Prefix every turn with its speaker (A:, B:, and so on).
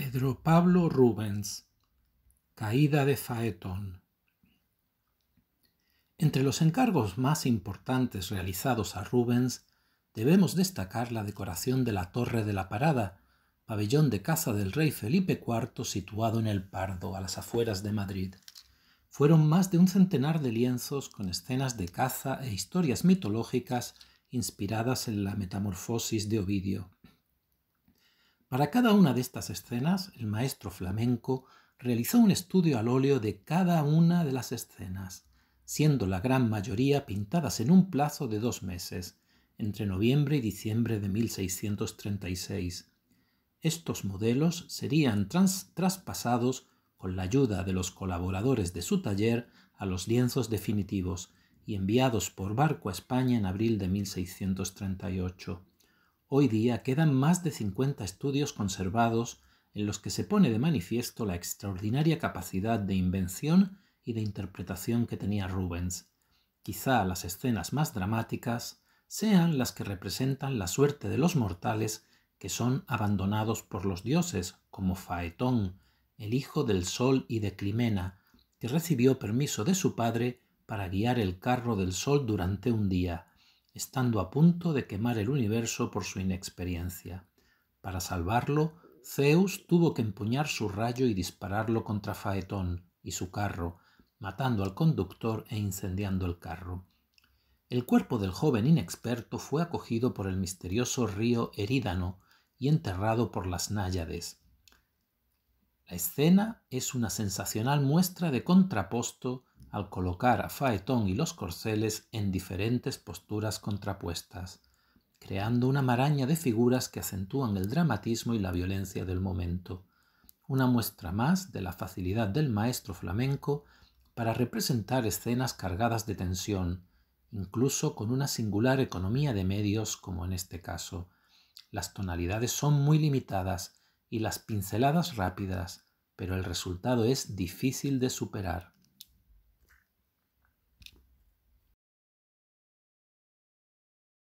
A: Pedro Pablo Rubens Caída de Faetón Entre los encargos más importantes realizados a Rubens debemos destacar la decoración de la Torre de la Parada, pabellón de caza del rey Felipe IV situado en el Pardo, a las afueras de Madrid. Fueron más de un centenar de lienzos con escenas de caza e historias mitológicas inspiradas en la metamorfosis de Ovidio. Para cada una de estas escenas, el maestro flamenco realizó un estudio al óleo de cada una de las escenas, siendo la gran mayoría pintadas en un plazo de dos meses, entre noviembre y diciembre de 1636. Estos modelos serían traspasados con la ayuda de los colaboradores de su taller a los lienzos definitivos y enviados por barco a España en abril de 1638. Hoy día quedan más de 50 estudios conservados en los que se pone de manifiesto la extraordinaria capacidad de invención y de interpretación que tenía Rubens. Quizá las escenas más dramáticas sean las que representan la suerte de los mortales que son abandonados por los dioses, como Faetón, el hijo del Sol y de Climena, que recibió permiso de su padre para guiar el carro del Sol durante un día, estando a punto de quemar el universo por su inexperiencia. Para salvarlo, Zeus tuvo que empuñar su rayo y dispararlo contra Faetón y su carro, matando al conductor e incendiando el carro. El cuerpo del joven inexperto fue acogido por el misterioso río Erídano y enterrado por las náyades. La escena es una sensacional muestra de contraposto al colocar a Faetón y los corceles en diferentes posturas contrapuestas, creando una maraña de figuras que acentúan el dramatismo y la violencia del momento. Una muestra más de la facilidad del maestro flamenco para representar escenas cargadas de tensión, incluso con una singular economía de medios como en este caso. Las tonalidades son muy limitadas y las pinceladas rápidas, pero el resultado es difícil de superar.